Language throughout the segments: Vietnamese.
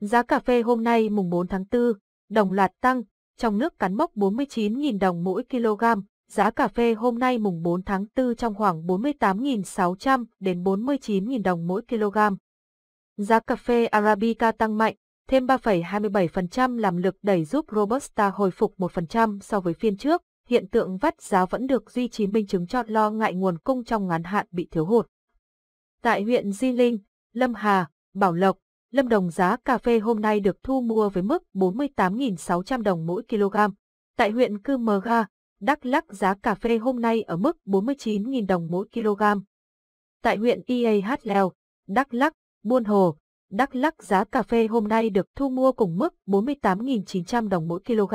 Giá cà phê hôm nay mùng 4 tháng 4, đồng loạt tăng, trong nước cán mốc 49.000 đồng mỗi kg, giá cà phê hôm nay mùng 4 tháng 4 trong khoảng 48.600 đến 49.000 đồng mỗi kg. Giá cà phê Arabica tăng mạnh, thêm 3,27% làm lực đẩy giúp Robusta hồi phục 1% so với phiên trước, hiện tượng vắt giá vẫn được duy trì minh chứng cho lo ngại nguồn cung trong ngắn hạn bị thiếu hụt. Tại huyện Di Linh, Lâm Hà, Bảo Lộc, Lâm Đồng giá cà phê hôm nay được thu mua với mức 48.600 đồng mỗi kg. Tại huyện Cư Mờ Ga, Đắk Lắc giá cà phê hôm nay ở mức 49.000 đồng mỗi kg. Tại huyện Ia Leo, Đắk Lắc, Buôn Hồ, Đắk Lắc giá cà phê hôm nay được thu mua cùng mức 48.900 đồng mỗi kg.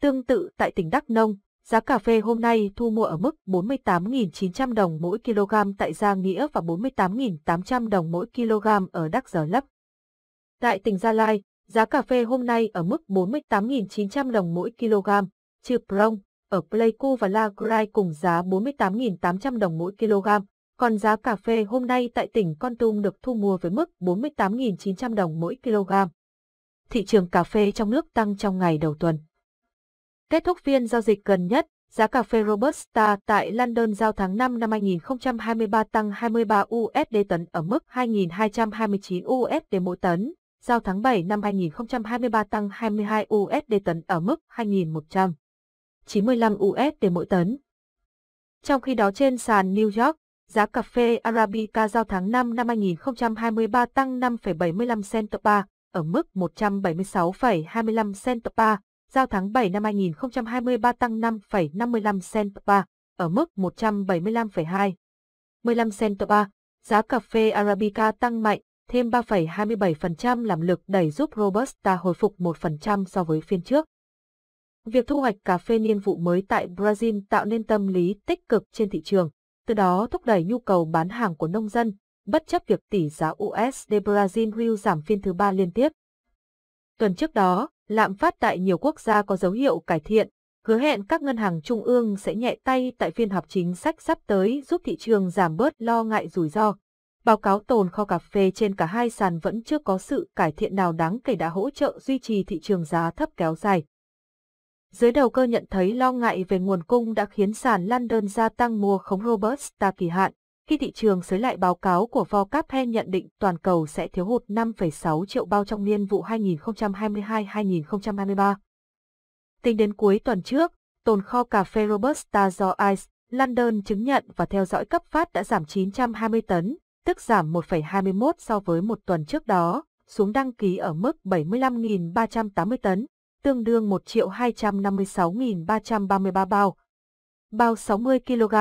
Tương tự tại tỉnh Đắk Nông, Giá cà phê hôm nay thu mua ở mức 48.900 đồng mỗi kg tại Gia Nghĩa và 48.800 đồng mỗi kg ở Đắk Giờ Lấp. Tại tỉnh Gia Lai, giá cà phê hôm nay ở mức 48.900 đồng mỗi kg, trừ Prong, ở Pleiku và La Grai cùng giá 48.800 đồng mỗi kg, còn giá cà phê hôm nay tại tỉnh Con Tum được thu mua với mức 48.900 đồng mỗi kg. Thị trường cà phê trong nước tăng trong ngày đầu tuần. Kết thúc phiên giao dịch gần nhất, giá cà phê Robusta tại London giao tháng 5 năm 2023 tăng 23 USD tấn ở mức 2.229 USD mỗi tấn, giao tháng 7 năm 2023 tăng 22 USD tấn ở mức 2.195 USD mỗi tấn. Trong khi đó trên sàn New York, giá cà phê Arabica giao tháng 5 năm 2023 tăng 5,75 cent per ở mức 176,25 cent per giao tháng 7 năm 2023 tăng 5,55 cent ba ở mức 175,2. 15 cent ba. giá cà phê Arabica tăng mạnh, thêm 3,27% làm lực đẩy giúp Robusta hồi phục 1% so với phiên trước. Việc thu hoạch cà phê niên vụ mới tại Brazil tạo nên tâm lý tích cực trên thị trường, từ đó thúc đẩy nhu cầu bán hàng của nông dân, bất chấp việc tỷ giá USD Brazil Real giảm phiên thứ ba liên tiếp. Tuần trước đó, lạm phát tại nhiều quốc gia có dấu hiệu cải thiện, hứa hẹn các ngân hàng trung ương sẽ nhẹ tay tại phiên họp chính sách sắp tới giúp thị trường giảm bớt lo ngại rủi ro. Báo cáo tồn kho cà phê trên cả hai sàn vẫn chưa có sự cải thiện nào đáng kể đã hỗ trợ duy trì thị trường giá thấp kéo dài. Dưới đầu cơ nhận thấy lo ngại về nguồn cung đã khiến sàn London gia tăng mua khống Robusta kỳ hạn khi thị trường sới lại báo cáo của Vocaphen nhận định toàn cầu sẽ thiếu hụt 5,6 triệu bao trong niên vụ 2022-2023. Tính đến cuối tuần trước, tồn kho cà phê Robusta do Ice, London chứng nhận và theo dõi cấp phát đã giảm 920 tấn, tức giảm 1,21 so với một tuần trước đó, xuống đăng ký ở mức 75.380 tấn, tương đương 1 256.333 bao. Bao 60 kg,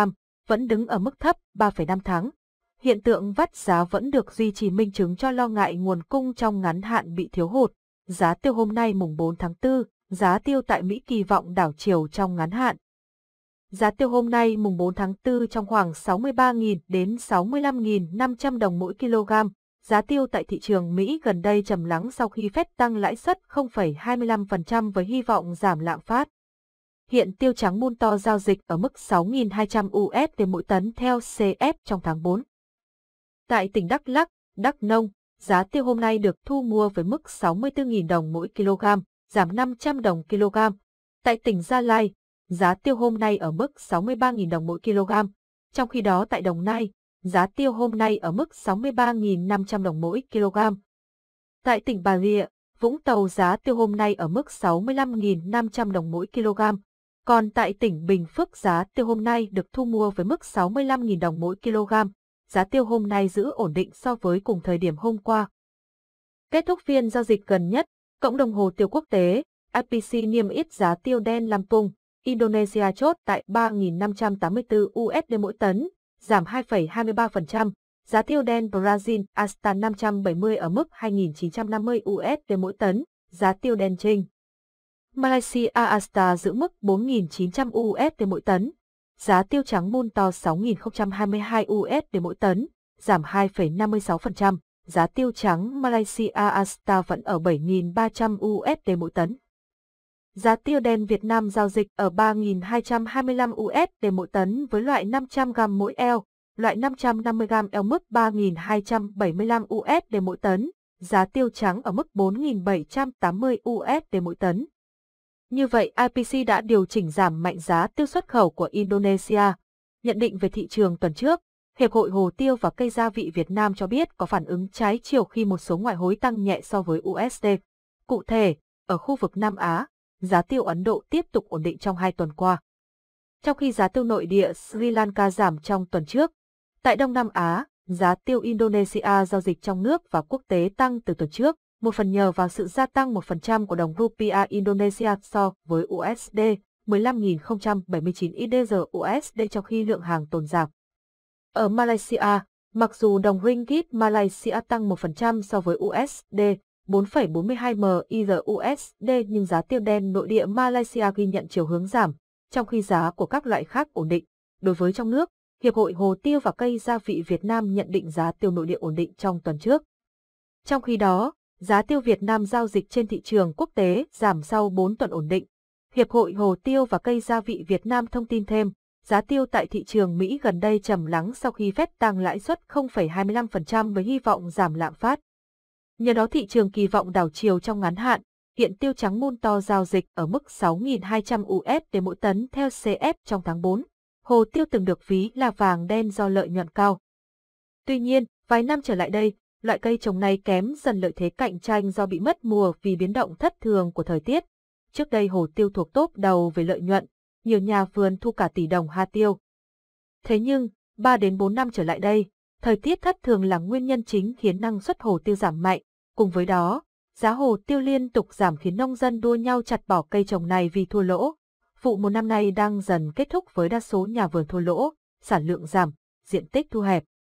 vẫn đứng ở mức thấp 3,5 tháng. Hiện tượng vắt giá vẫn được duy trì minh chứng cho lo ngại nguồn cung trong ngắn hạn bị thiếu hụt. Giá tiêu hôm nay mùng 4 tháng 4, giá tiêu tại Mỹ kỳ vọng đảo chiều trong ngắn hạn. Giá tiêu hôm nay mùng 4 tháng 4 trong khoảng 63.000 đến 65.500 đồng mỗi kg. Giá tiêu tại thị trường Mỹ gần đây trầm lắng sau khi Fed tăng lãi suất 0,25% với hy vọng giảm lạm phát. Hiện tiêu trắng mun to giao dịch ở mức 6.200 USD mỗi tấn theo CF trong tháng 4. Tại tỉnh Đắk Lắk, Đắk Nông, giá tiêu hôm nay được thu mua với mức 64.000 đồng mỗi kg, giảm 500 đồng kg. Tại tỉnh Gia Lai, giá tiêu hôm nay ở mức 63.000 đồng mỗi kg. Trong khi đó tại Đồng Nai, giá tiêu hôm nay ở mức 63.500 đồng mỗi kg. Tại tỉnh Bà Rịa, Vũng Tàu giá tiêu hôm nay ở mức 65.500 đồng mỗi kg, còn tại tỉnh Bình Phước giá tiêu hôm nay được thu mua với mức 65.000 đồng mỗi kg, giá tiêu hôm nay giữ ổn định so với cùng thời điểm hôm qua. Kết thúc phiên giao dịch gần nhất, cộng đồng hồ tiêu quốc tế, IPC niêm yết giá tiêu đen Lampung, Indonesia chốt tại 3.584 USD mỗi tấn, giảm 2,23%, giá tiêu đen Brazil Astan 570 ở mức 2.950 USD mỗi tấn, giá tiêu đen Trinh. Malaysia Asta giữ mức 4.900 USD mỗi tấn. Giá tiêu trắng Moon to 6.022 USD mỗi tấn, giảm 2,56%. Giá tiêu trắng Malaysia Asta vẫn ở 7.300 USD mỗi tấn. Giá tiêu đen Việt Nam giao dịch ở 3.225 USD mỗi tấn với loại 500g mỗi eo, loại 550g eo mức 3.275 USD mỗi tấn, giá tiêu trắng ở mức 4.780 USD mỗi tấn. Như vậy IPC đã điều chỉnh giảm mạnh giá tiêu xuất khẩu của Indonesia. Nhận định về thị trường tuần trước, Hiệp hội Hồ tiêu và Cây gia vị Việt Nam cho biết có phản ứng trái chiều khi một số ngoại hối tăng nhẹ so với USD. Cụ thể, ở khu vực Nam Á, giá tiêu Ấn Độ tiếp tục ổn định trong hai tuần qua. Trong khi giá tiêu nội địa Sri Lanka giảm trong tuần trước, tại Đông Nam Á, giá tiêu Indonesia giao dịch trong nước và quốc tế tăng từ tuần trước một phần nhờ vào sự gia tăng 1% của đồng rupiah Indonesia so với USD 15.079 IDR USD trong khi lượng hàng tồn giảm. Ở Malaysia, mặc dù đồng ringgit Malaysia tăng 1% so với USD 4,42 MIR USD nhưng giá tiêu đen nội địa Malaysia ghi nhận chiều hướng giảm, trong khi giá của các loại khác ổn định. Đối với trong nước, Hiệp hội Hồ tiêu và cây gia vị Việt Nam nhận định giá tiêu nội địa ổn định trong tuần trước. Trong khi đó, giá tiêu Việt Nam giao dịch trên thị trường quốc tế giảm sau 4 tuần ổn định. Hiệp hội Hồ tiêu và cây gia vị Việt Nam thông tin thêm, giá tiêu tại thị trường Mỹ gần đây trầm lắng sau khi Fed tăng lãi suất 0,25% với hy vọng giảm lạm phát. Nhờ đó thị trường kỳ vọng đảo chiều trong ngắn hạn, hiện tiêu trắng môn to giao dịch ở mức 6.200 USD mỗi tấn theo CF trong tháng 4. Hồ tiêu từng được ví là vàng đen do lợi nhuận cao. Tuy nhiên, vài năm trở lại đây, loại cây trồng này kém dần lợi thế cạnh tranh do bị mất mùa vì biến động thất thường của thời tiết. Trước đây hồ tiêu thuộc top đầu về lợi nhuận, nhiều nhà vườn thu cả tỷ đồng ha tiêu. Thế nhưng, 3 đến 4 năm trở lại đây, thời tiết thất thường là nguyên nhân chính khiến năng suất hồ tiêu giảm mạnh. Cùng với đó, giá hồ tiêu liên tục giảm khiến nông dân đua nhau chặt bỏ cây trồng này vì thua lỗ. Vụ một năm nay đang dần kết thúc với đa số nhà vườn thua lỗ, sản lượng giảm, diện tích thu hẹp.